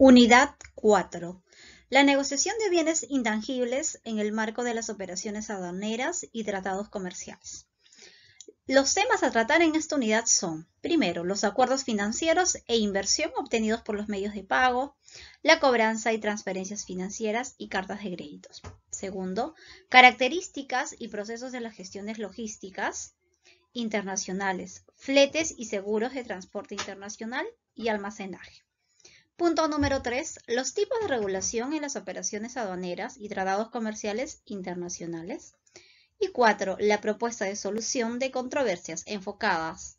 Unidad 4. La negociación de bienes intangibles en el marco de las operaciones aduaneras y tratados comerciales. Los temas a tratar en esta unidad son, primero, los acuerdos financieros e inversión obtenidos por los medios de pago, la cobranza y transferencias financieras y cartas de créditos. Segundo, características y procesos de las gestiones logísticas internacionales, fletes y seguros de transporte internacional y almacenaje. Punto número 3. Los tipos de regulación en las operaciones aduaneras y tratados comerciales internacionales. Y 4. La propuesta de solución de controversias enfocadas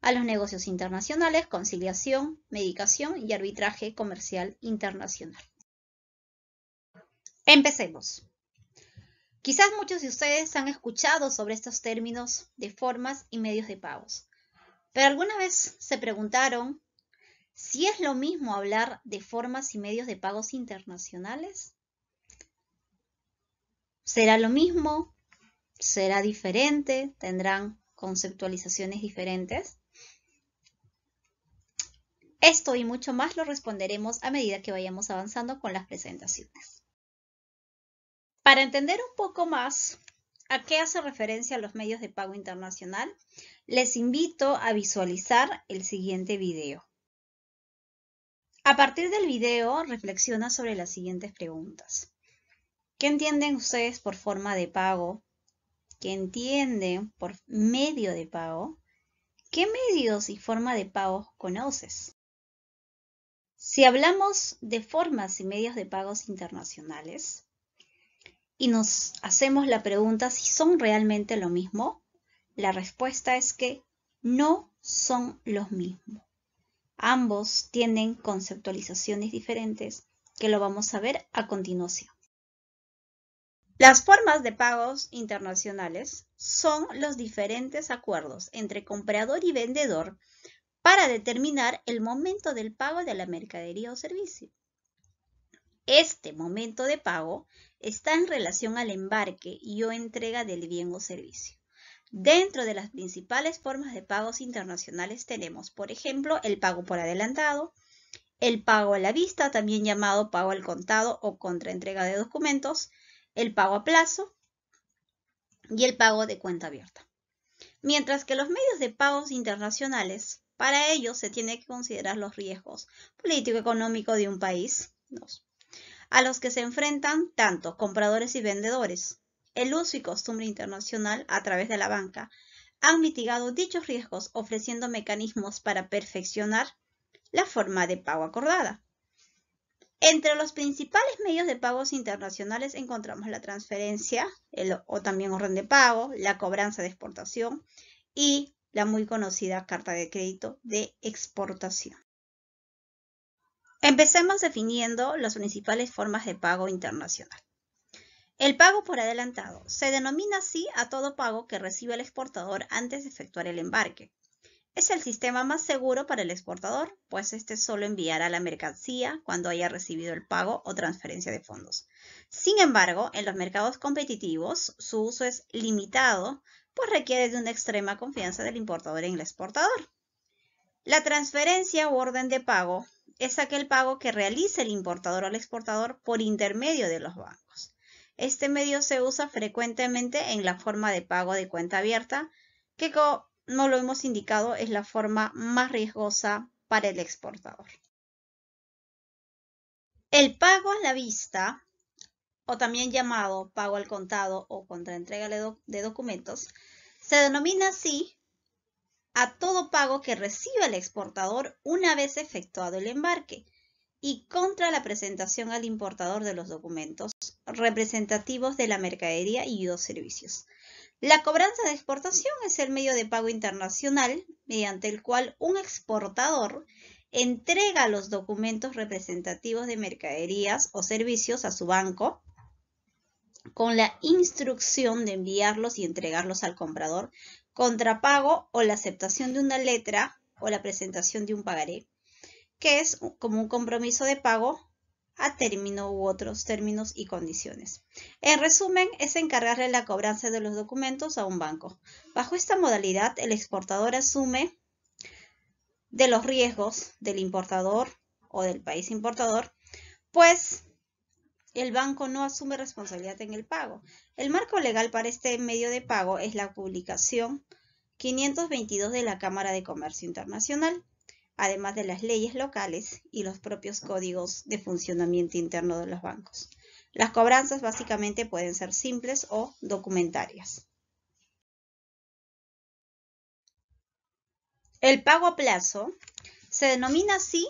a los negocios internacionales, conciliación, medicación y arbitraje comercial internacional. Empecemos. Quizás muchos de ustedes han escuchado sobre estos términos de formas y medios de pagos, pero alguna vez se preguntaron si es lo mismo hablar de formas y medios de pagos internacionales, será lo mismo, será diferente, tendrán conceptualizaciones diferentes. Esto y mucho más lo responderemos a medida que vayamos avanzando con las presentaciones. Para entender un poco más a qué hace referencia los medios de pago internacional, les invito a visualizar el siguiente video. A partir del video, reflexiona sobre las siguientes preguntas. ¿Qué entienden ustedes por forma de pago? ¿Qué entienden por medio de pago? ¿Qué medios y forma de pago conoces? Si hablamos de formas y medios de pagos internacionales y nos hacemos la pregunta si son realmente lo mismo, la respuesta es que no son los mismos. Ambos tienen conceptualizaciones diferentes que lo vamos a ver a continuación. Las formas de pagos internacionales son los diferentes acuerdos entre comprador y vendedor para determinar el momento del pago de la mercadería o servicio. Este momento de pago está en relación al embarque y o entrega del bien o servicio. Dentro de las principales formas de pagos internacionales tenemos, por ejemplo, el pago por adelantado, el pago a la vista, también llamado pago al contado o contraentrega de documentos, el pago a plazo y el pago de cuenta abierta. Mientras que los medios de pagos internacionales, para ellos se tiene que considerar los riesgos político económicos de un país, a los que se enfrentan tanto compradores y vendedores, el uso y costumbre internacional a través de la banca han mitigado dichos riesgos ofreciendo mecanismos para perfeccionar la forma de pago acordada. Entre los principales medios de pagos internacionales encontramos la transferencia o también orden de pago, la cobranza de exportación y la muy conocida carta de crédito de exportación. Empecemos definiendo las principales formas de pago internacional. El pago por adelantado se denomina así a todo pago que recibe el exportador antes de efectuar el embarque. Es el sistema más seguro para el exportador, pues éste solo enviará la mercancía cuando haya recibido el pago o transferencia de fondos. Sin embargo, en los mercados competitivos su uso es limitado, pues requiere de una extrema confianza del importador en el exportador. La transferencia u orden de pago es aquel pago que realiza el importador al exportador por intermedio de los bancos. Este medio se usa frecuentemente en la forma de pago de cuenta abierta, que como no lo hemos indicado es la forma más riesgosa para el exportador. El pago a la vista, o también llamado pago al contado o contraentrega de documentos, se denomina así a todo pago que reciba el exportador una vez efectuado el embarque y contra la presentación al importador de los documentos representativos de la mercadería y los servicios. La cobranza de exportación es el medio de pago internacional mediante el cual un exportador entrega los documentos representativos de mercaderías o servicios a su banco con la instrucción de enviarlos y entregarlos al comprador contra pago o la aceptación de una letra o la presentación de un pagaré, que es como un compromiso de pago a término u otros términos y condiciones. En resumen, es encargarle la cobranza de los documentos a un banco. Bajo esta modalidad, el exportador asume de los riesgos del importador o del país importador, pues el banco no asume responsabilidad en el pago. El marco legal para este medio de pago es la publicación 522 de la Cámara de Comercio Internacional además de las leyes locales y los propios códigos de funcionamiento interno de los bancos. Las cobranzas básicamente pueden ser simples o documentarias. El pago a plazo se denomina así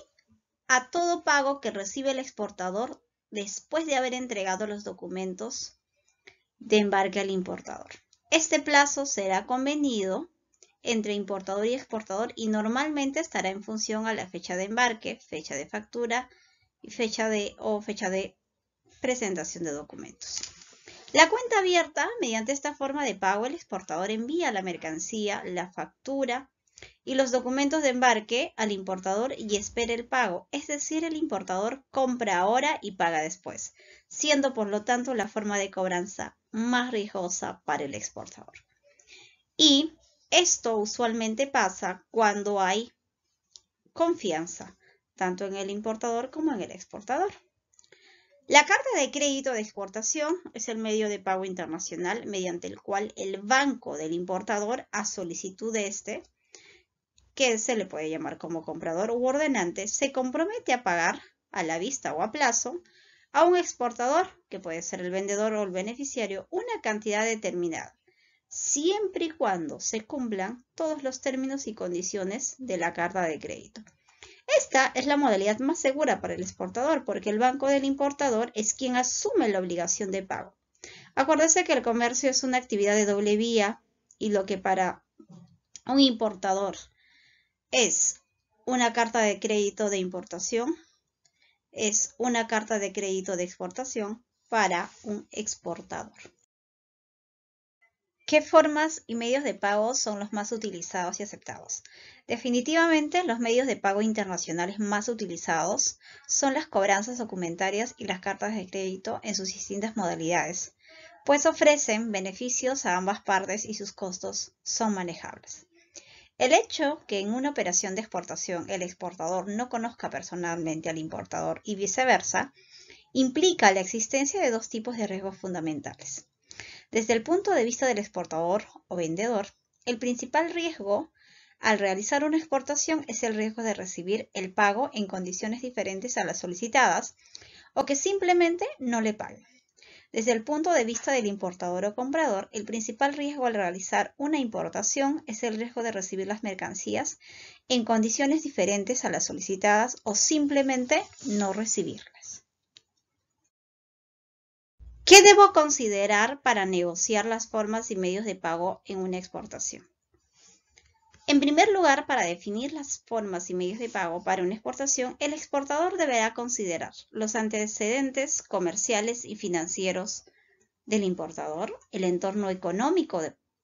a todo pago que recibe el exportador después de haber entregado los documentos de embarque al importador. Este plazo será convenido entre importador y exportador y normalmente estará en función a la fecha de embarque, fecha de factura y fecha de o fecha de presentación de documentos. La cuenta abierta, mediante esta forma de pago, el exportador envía la mercancía, la factura y los documentos de embarque al importador y espera el pago, es decir, el importador compra ahora y paga después, siendo por lo tanto la forma de cobranza más riesgosa para el exportador. Y esto usualmente pasa cuando hay confianza, tanto en el importador como en el exportador. La carta de crédito de exportación es el medio de pago internacional mediante el cual el banco del importador, a solicitud de este, que se le puede llamar como comprador u ordenante, se compromete a pagar a la vista o a plazo a un exportador, que puede ser el vendedor o el beneficiario, una cantidad determinada siempre y cuando se cumplan todos los términos y condiciones de la carta de crédito. Esta es la modalidad más segura para el exportador porque el banco del importador es quien asume la obligación de pago. Acuérdese que el comercio es una actividad de doble vía y lo que para un importador es una carta de crédito de importación, es una carta de crédito de exportación para un exportador. ¿Qué formas y medios de pago son los más utilizados y aceptados? Definitivamente, los medios de pago internacionales más utilizados son las cobranzas documentarias y las cartas de crédito en sus distintas modalidades, pues ofrecen beneficios a ambas partes y sus costos son manejables. El hecho que en una operación de exportación el exportador no conozca personalmente al importador y viceversa implica la existencia de dos tipos de riesgos fundamentales desde el punto de vista del exportador o vendedor, el principal riesgo al realizar una exportación es el riesgo de recibir el pago en condiciones diferentes a las solicitadas o que simplemente no le paguen. Desde el punto de vista del importador o comprador, el principal riesgo al realizar una importación es el riesgo de recibir las mercancías en condiciones diferentes a las solicitadas o simplemente no recibirlas. ¿Qué debo considerar para negociar las formas y medios de pago en una exportación? En primer lugar, para definir las formas y medios de pago para una exportación, el exportador deberá considerar los antecedentes comerciales y financieros del importador, el entorno económico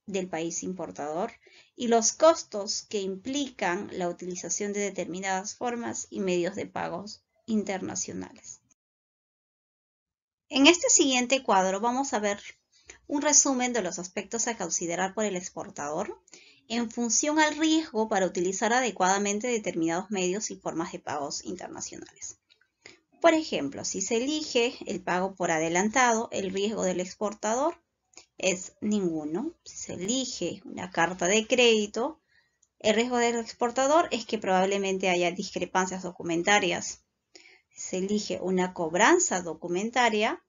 del país importador y los costos que implican la utilización de determinadas formas y medios de pagos internacionales. En este siguiente cuadro vamos a ver un resumen de los aspectos a considerar por el exportador en función al riesgo para utilizar adecuadamente determinados medios y formas de pagos internacionales. Por ejemplo, si se elige el pago por adelantado, el riesgo del exportador es ninguno. Si se elige una carta de crédito, el riesgo del exportador es que probablemente haya discrepancias documentarias se elige una cobranza documentaria,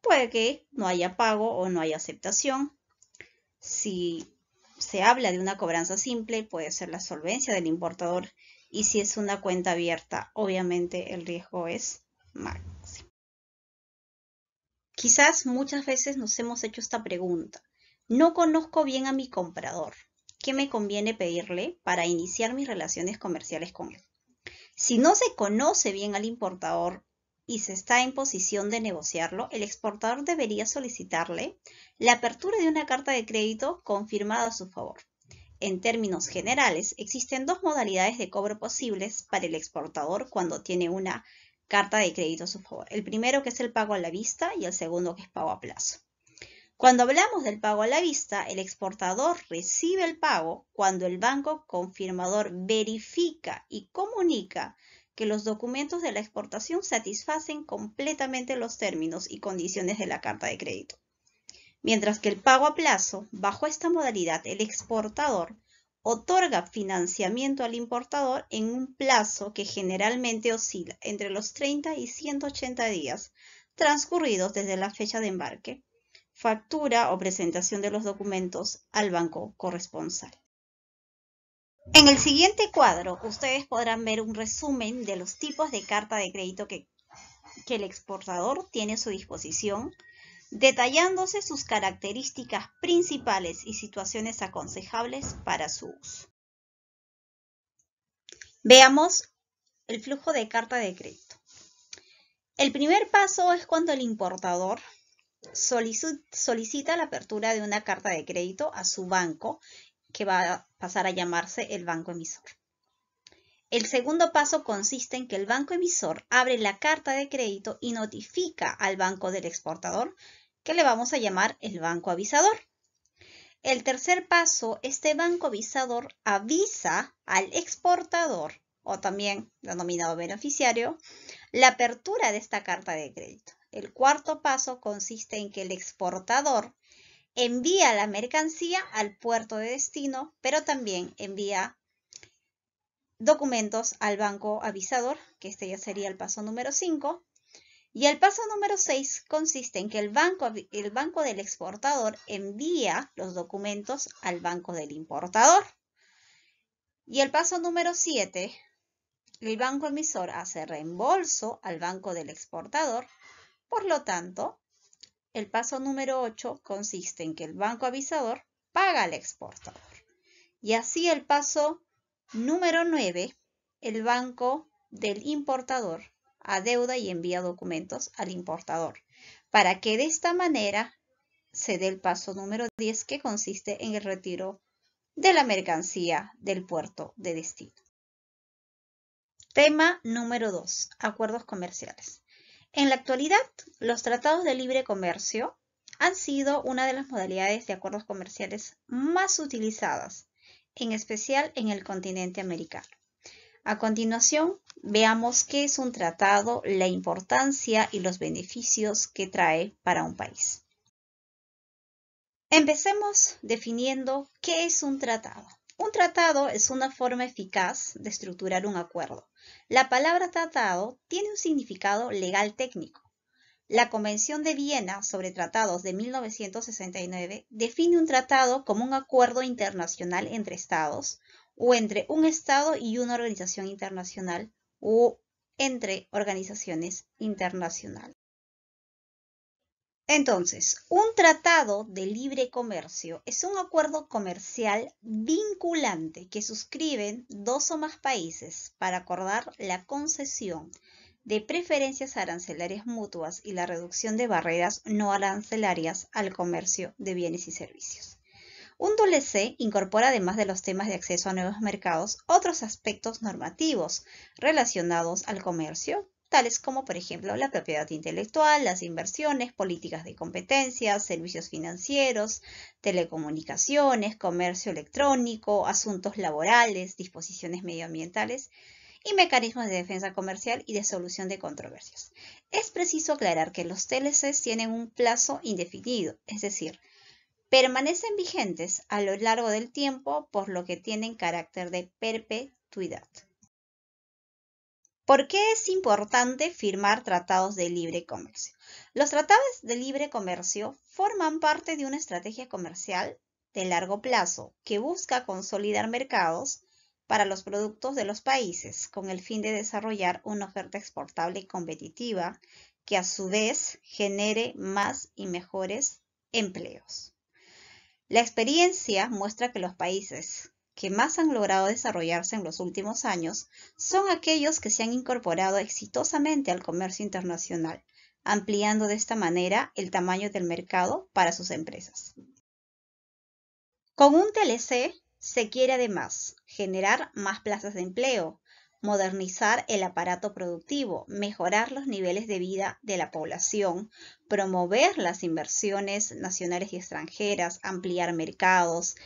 puede que no haya pago o no haya aceptación. Si se habla de una cobranza simple, puede ser la solvencia del importador y si es una cuenta abierta, obviamente el riesgo es máximo. Quizás muchas veces nos hemos hecho esta pregunta. No conozco bien a mi comprador. ¿Qué me conviene pedirle para iniciar mis relaciones comerciales con él? Si no se conoce bien al importador y se está en posición de negociarlo, el exportador debería solicitarle la apertura de una carta de crédito confirmada a su favor. En términos generales, existen dos modalidades de cobro posibles para el exportador cuando tiene una carta de crédito a su favor. El primero que es el pago a la vista y el segundo que es pago a plazo. Cuando hablamos del pago a la vista, el exportador recibe el pago cuando el banco confirmador verifica y comunica que los documentos de la exportación satisfacen completamente los términos y condiciones de la carta de crédito. Mientras que el pago a plazo, bajo esta modalidad, el exportador otorga financiamiento al importador en un plazo que generalmente oscila entre los 30 y 180 días transcurridos desde la fecha de embarque factura o presentación de los documentos al banco corresponsal. En el siguiente cuadro, ustedes podrán ver un resumen de los tipos de carta de crédito que, que el exportador tiene a su disposición, detallándose sus características principales y situaciones aconsejables para su uso. Veamos el flujo de carta de crédito. El primer paso es cuando el importador solicita la apertura de una carta de crédito a su banco, que va a pasar a llamarse el banco emisor. El segundo paso consiste en que el banco emisor abre la carta de crédito y notifica al banco del exportador, que le vamos a llamar el banco avisador. El tercer paso, este banco avisador avisa al exportador o también denominado beneficiario, la apertura de esta carta de crédito. El cuarto paso consiste en que el exportador envía la mercancía al puerto de destino, pero también envía documentos al banco avisador, que este ya sería el paso número 5. Y el paso número 6 consiste en que el banco, el banco del exportador envía los documentos al banco del importador. Y el paso número 7, el banco emisor hace reembolso al banco del exportador por lo tanto, el paso número 8 consiste en que el banco avisador paga al exportador. Y así el paso número 9, el banco del importador adeuda y envía documentos al importador, para que de esta manera se dé el paso número 10 que consiste en el retiro de la mercancía del puerto de destino. Tema número 2. Acuerdos comerciales. En la actualidad, los tratados de libre comercio han sido una de las modalidades de acuerdos comerciales más utilizadas, en especial en el continente americano. A continuación, veamos qué es un tratado, la importancia y los beneficios que trae para un país. Empecemos definiendo qué es un tratado. Un tratado es una forma eficaz de estructurar un acuerdo. La palabra tratado tiene un significado legal técnico. La Convención de Viena sobre Tratados de 1969 define un tratado como un acuerdo internacional entre estados o entre un estado y una organización internacional o entre organizaciones internacionales. Entonces, un tratado de libre comercio es un acuerdo comercial vinculante que suscriben dos o más países para acordar la concesión de preferencias arancelarias mutuas y la reducción de barreras no arancelarias al comercio de bienes y servicios. Un WC incorpora, además de los temas de acceso a nuevos mercados, otros aspectos normativos relacionados al comercio, tales como por ejemplo la propiedad intelectual, las inversiones, políticas de competencias, servicios financieros, telecomunicaciones, comercio electrónico, asuntos laborales, disposiciones medioambientales y mecanismos de defensa comercial y de solución de controversias. Es preciso aclarar que los TLCs tienen un plazo indefinido, es decir, permanecen vigentes a lo largo del tiempo por lo que tienen carácter de perpetuidad. ¿Por qué es importante firmar tratados de libre comercio? Los tratados de libre comercio forman parte de una estrategia comercial de largo plazo que busca consolidar mercados para los productos de los países con el fin de desarrollar una oferta exportable y competitiva que a su vez genere más y mejores empleos. La experiencia muestra que los países que más han logrado desarrollarse en los últimos años son aquellos que se han incorporado exitosamente al comercio internacional, ampliando de esta manera el tamaño del mercado para sus empresas. Con un TLC se quiere además generar más plazas de empleo, modernizar el aparato productivo, mejorar los niveles de vida de la población, promover las inversiones nacionales y extranjeras, ampliar mercados,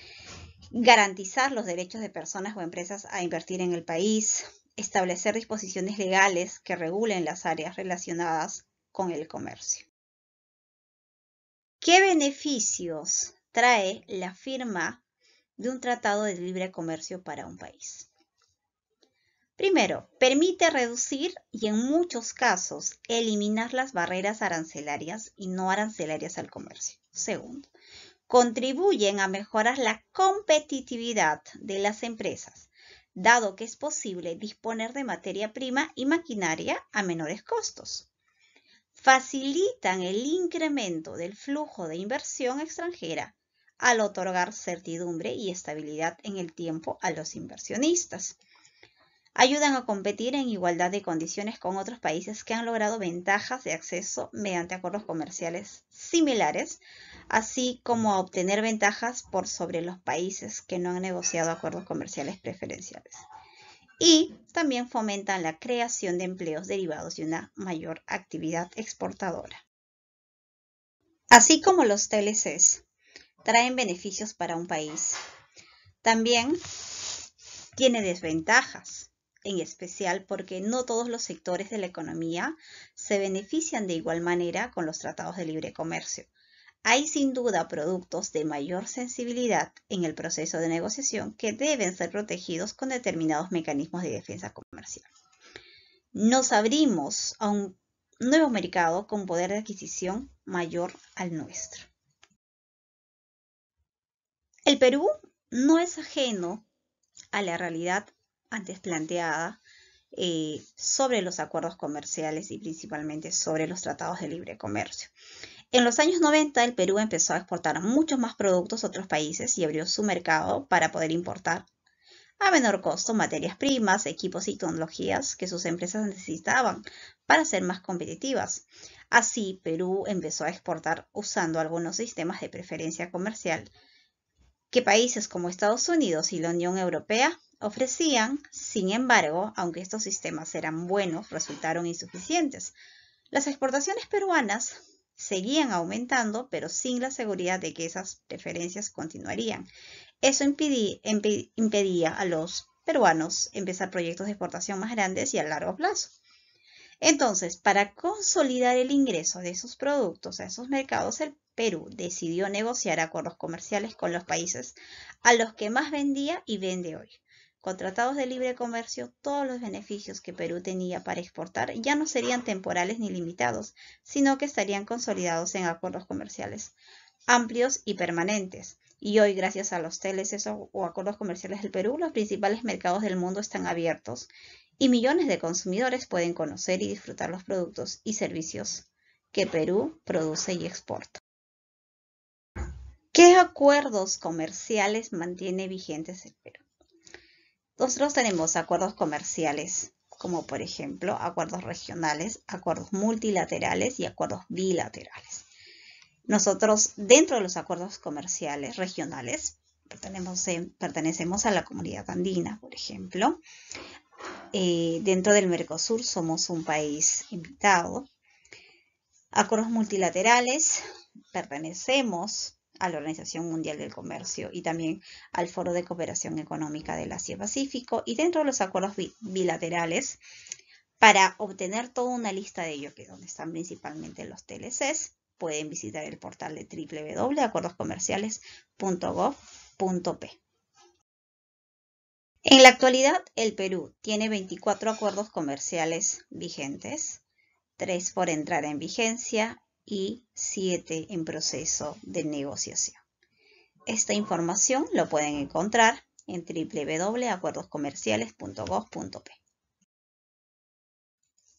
garantizar los derechos de personas o empresas a invertir en el país, establecer disposiciones legales que regulen las áreas relacionadas con el comercio. ¿Qué beneficios trae la firma de un tratado de libre comercio para un país? Primero, permite reducir y en muchos casos eliminar las barreras arancelarias y no arancelarias al comercio. Segundo, contribuyen a mejorar la competitividad de las empresas, dado que es posible disponer de materia prima y maquinaria a menores costos. Facilitan el incremento del flujo de inversión extranjera al otorgar certidumbre y estabilidad en el tiempo a los inversionistas ayudan a competir en igualdad de condiciones con otros países que han logrado ventajas de acceso mediante acuerdos comerciales similares, así como a obtener ventajas por sobre los países que no han negociado acuerdos comerciales preferenciales. Y también fomentan la creación de empleos derivados de una mayor actividad exportadora. Así como los TLCs traen beneficios para un país, también tiene desventajas en especial porque no todos los sectores de la economía se benefician de igual manera con los tratados de libre comercio. Hay sin duda productos de mayor sensibilidad en el proceso de negociación que deben ser protegidos con determinados mecanismos de defensa comercial. Nos abrimos a un nuevo mercado con poder de adquisición mayor al nuestro. El Perú no es ajeno a la realidad antes planteada eh, sobre los acuerdos comerciales y principalmente sobre los tratados de libre comercio. En los años 90 el Perú empezó a exportar muchos más productos a otros países y abrió su mercado para poder importar a menor costo materias primas, equipos y tecnologías que sus empresas necesitaban para ser más competitivas. Así, Perú empezó a exportar usando algunos sistemas de preferencia comercial que países como Estados Unidos y la Unión Europea ofrecían, sin embargo, aunque estos sistemas eran buenos, resultaron insuficientes. Las exportaciones peruanas seguían aumentando, pero sin la seguridad de que esas preferencias continuarían. Eso impedía a los peruanos empezar proyectos de exportación más grandes y a largo plazo. Entonces, para consolidar el ingreso de esos productos a esos mercados, el Perú decidió negociar acuerdos comerciales con los países a los que más vendía y vende hoy. Con tratados de libre comercio, todos los beneficios que Perú tenía para exportar ya no serían temporales ni limitados, sino que estarían consolidados en acuerdos comerciales amplios y permanentes. Y hoy, gracias a los TLCs o acuerdos comerciales del Perú, los principales mercados del mundo están abiertos y millones de consumidores pueden conocer y disfrutar los productos y servicios que Perú produce y exporta. ¿Qué acuerdos comerciales mantiene vigentes el Perú? Nosotros tenemos acuerdos comerciales, como por ejemplo acuerdos regionales, acuerdos multilaterales y acuerdos bilaterales. Nosotros dentro de los acuerdos comerciales regionales pertenecemos eh, a la comunidad andina, por ejemplo. Eh, dentro del Mercosur somos un país invitado. Acuerdos multilaterales, pertenecemos a la Organización Mundial del Comercio y también al Foro de Cooperación Económica del Asia-Pacífico y dentro de los acuerdos bilaterales para obtener toda una lista de ello, que es donde están principalmente los TLCs, pueden visitar el portal de www.acuerdoscomerciales.gov.p. En la actualidad, el Perú tiene 24 acuerdos comerciales vigentes, 3 por entrar en vigencia y 7 en proceso de negociación. Esta información lo pueden encontrar en www.acuerdoscomerciales.gov.p.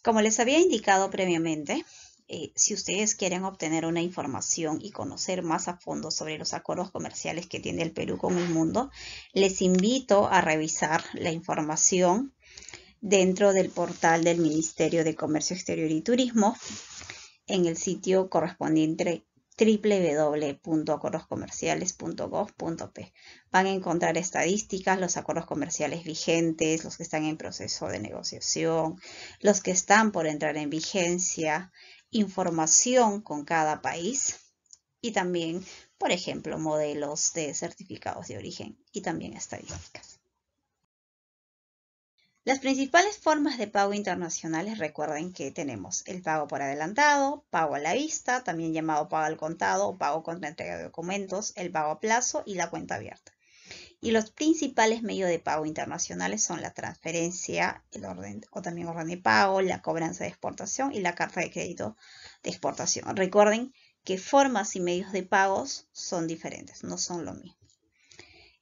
Como les había indicado previamente, eh, si ustedes quieren obtener una información y conocer más a fondo sobre los acuerdos comerciales que tiene el Perú con el mundo, les invito a revisar la información dentro del portal del Ministerio de Comercio Exterior y Turismo en el sitio correspondiente www.acordoscomerciales.gov.p. Van a encontrar estadísticas, los acuerdos comerciales vigentes, los que están en proceso de negociación, los que están por entrar en vigencia, información con cada país y también, por ejemplo, modelos de certificados de origen y también estadísticas. Las principales formas de pago internacionales, recuerden que tenemos el pago por adelantado, pago a la vista, también llamado pago al contado pago contra entrega de documentos, el pago a plazo y la cuenta abierta. Y los principales medios de pago internacionales son la transferencia, el orden o también orden de pago, la cobranza de exportación y la carta de crédito de exportación. Recuerden que formas y medios de pagos son diferentes, no son lo mismo.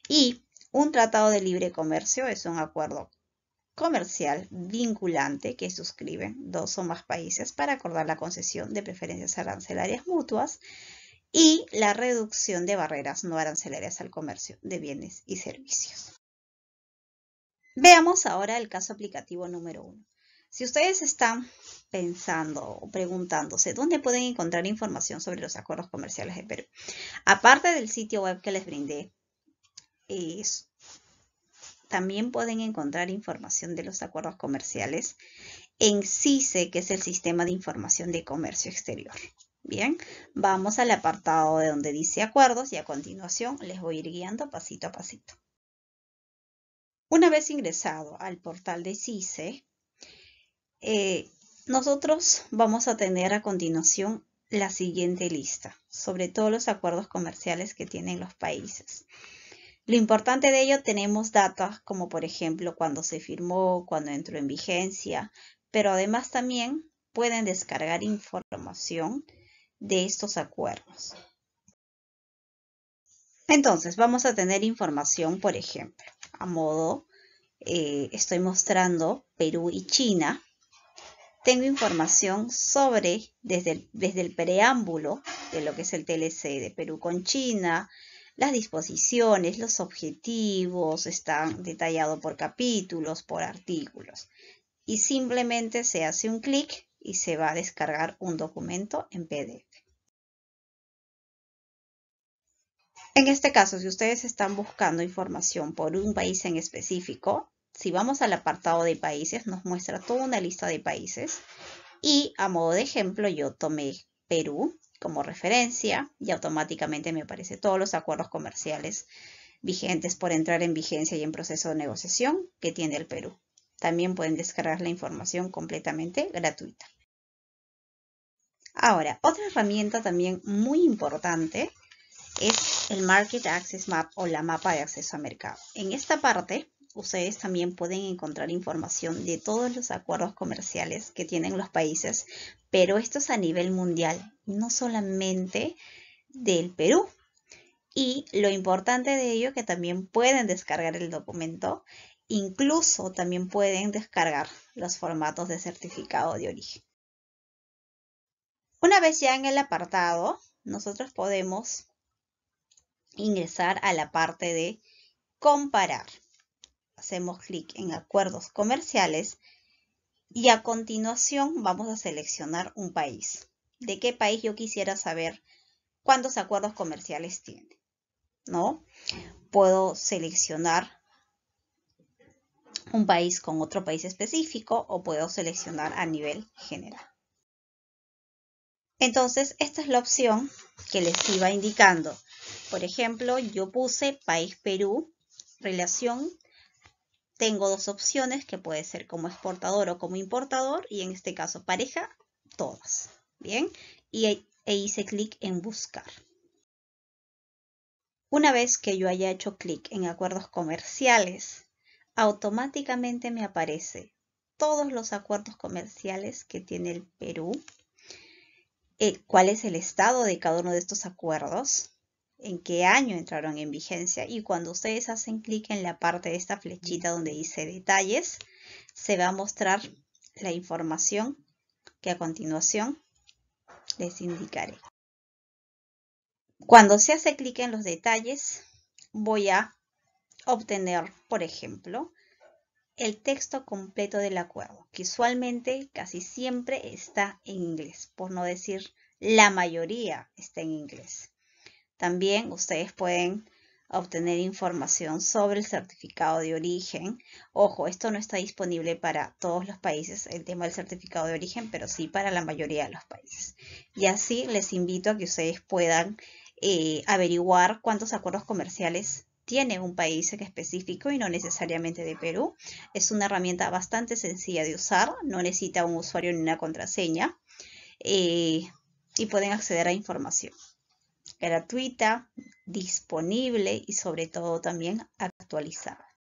Y un tratado de libre comercio es un acuerdo comercial vinculante que suscriben dos o más países para acordar la concesión de preferencias arancelarias mutuas y la reducción de barreras no arancelarias al comercio de bienes y servicios. Veamos ahora el caso aplicativo número uno. Si ustedes están pensando o preguntándose dónde pueden encontrar información sobre los acuerdos comerciales de Perú, aparte del sitio web que les brindé, es también pueden encontrar información de los acuerdos comerciales en CICE, que es el Sistema de Información de Comercio Exterior. Bien, vamos al apartado de donde dice acuerdos y a continuación les voy a ir guiando pasito a pasito. Una vez ingresado al portal de CICE, eh, nosotros vamos a tener a continuación la siguiente lista sobre todos los acuerdos comerciales que tienen los países. Lo importante de ello tenemos datos como por ejemplo cuando se firmó, cuando entró en vigencia, pero además también pueden descargar información de estos acuerdos. Entonces vamos a tener información, por ejemplo, a modo, eh, estoy mostrando Perú y China. Tengo información sobre, desde el, desde el preámbulo de lo que es el TLC de Perú con China, las disposiciones, los objetivos, están detallados por capítulos, por artículos. Y simplemente se hace un clic y se va a descargar un documento en PDF. En este caso, si ustedes están buscando información por un país en específico, si vamos al apartado de países, nos muestra toda una lista de países. Y a modo de ejemplo, yo tomé Perú como referencia y automáticamente me aparece todos los acuerdos comerciales vigentes por entrar en vigencia y en proceso de negociación que tiene el Perú. También pueden descargar la información completamente gratuita. Ahora, otra herramienta también muy importante es el Market Access Map o la mapa de acceso a mercado. En esta parte ustedes también pueden encontrar información de todos los acuerdos comerciales que tienen los países, pero esto es a nivel mundial, no solamente del Perú. Y lo importante de ello es que también pueden descargar el documento, incluso también pueden descargar los formatos de certificado de origen. Una vez ya en el apartado, nosotros podemos ingresar a la parte de comparar hacemos clic en acuerdos comerciales y a continuación vamos a seleccionar un país. ¿De qué país yo quisiera saber cuántos acuerdos comerciales tiene? ¿No? Puedo seleccionar un país con otro país específico o puedo seleccionar a nivel general. Entonces, esta es la opción que les iba indicando. Por ejemplo, yo puse país Perú, relación tengo dos opciones que puede ser como exportador o como importador y en este caso pareja, todas. Bien, y e hice clic en buscar. Una vez que yo haya hecho clic en acuerdos comerciales, automáticamente me aparece todos los acuerdos comerciales que tiene el Perú, eh, cuál es el estado de cada uno de estos acuerdos, en qué año entraron en vigencia y cuando ustedes hacen clic en la parte de esta flechita donde dice detalles, se va a mostrar la información que a continuación les indicaré. Cuando se hace clic en los detalles, voy a obtener, por ejemplo, el texto completo del acuerdo, que usualmente casi siempre está en inglés, por no decir la mayoría está en inglés. También ustedes pueden obtener información sobre el certificado de origen. Ojo, esto no está disponible para todos los países, el tema del certificado de origen, pero sí para la mayoría de los países. Y así les invito a que ustedes puedan eh, averiguar cuántos acuerdos comerciales tiene un país en específico y no necesariamente de Perú. Es una herramienta bastante sencilla de usar, no necesita un usuario ni una contraseña eh, y pueden acceder a información gratuita, disponible y sobre todo también actualizada.